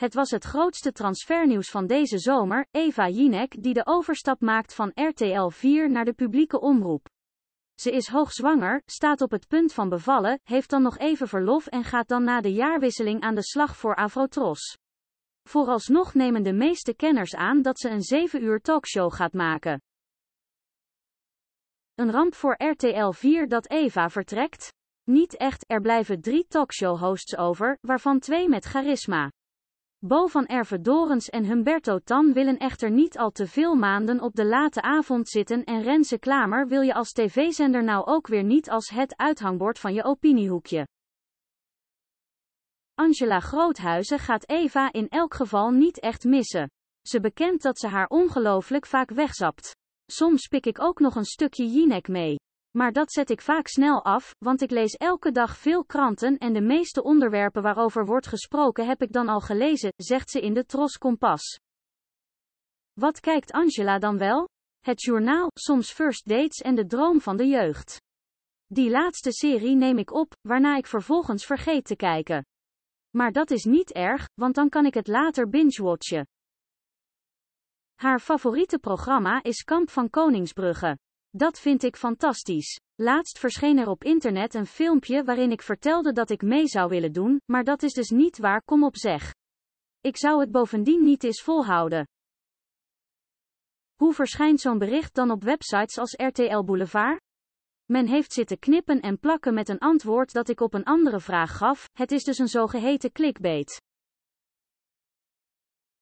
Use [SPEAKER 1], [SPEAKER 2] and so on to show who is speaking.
[SPEAKER 1] Het was het grootste transfernieuws van deze zomer, Eva Jinek die de overstap maakt van RTL 4 naar de publieke omroep. Ze is hoogzwanger, staat op het punt van bevallen, heeft dan nog even verlof en gaat dan na de jaarwisseling aan de slag voor Avrotros. Vooralsnog nemen de meeste kenners aan dat ze een 7 uur talkshow gaat maken. Een ramp voor RTL 4 dat Eva vertrekt? Niet echt, er blijven drie talkshow-hosts over, waarvan twee met charisma. Bo van Erve Dorens en Humberto Tan willen echter niet al te veel maanden op de late avond zitten en Renze Klamer wil je als tv-zender nou ook weer niet als het uithangbord van je opiniehoekje. Angela Groothuizen gaat Eva in elk geval niet echt missen. Ze bekent dat ze haar ongelooflijk vaak wegzapt. Soms pik ik ook nog een stukje Jinek mee. Maar dat zet ik vaak snel af, want ik lees elke dag veel kranten en de meeste onderwerpen waarover wordt gesproken heb ik dan al gelezen, zegt ze in de Tros Kompas. Wat kijkt Angela dan wel? Het journaal, soms First Dates en de droom van de jeugd. Die laatste serie neem ik op, waarna ik vervolgens vergeet te kijken. Maar dat is niet erg, want dan kan ik het later binge-watchen. Haar favoriete programma is Kamp van Koningsbrugge. Dat vind ik fantastisch. Laatst verscheen er op internet een filmpje waarin ik vertelde dat ik mee zou willen doen, maar dat is dus niet waar, kom op zeg. Ik zou het bovendien niet eens volhouden. Hoe verschijnt zo'n bericht dan op websites als RTL Boulevard? Men heeft zitten knippen en plakken met een antwoord dat ik op een andere vraag gaf, het is dus een zogeheten clickbait.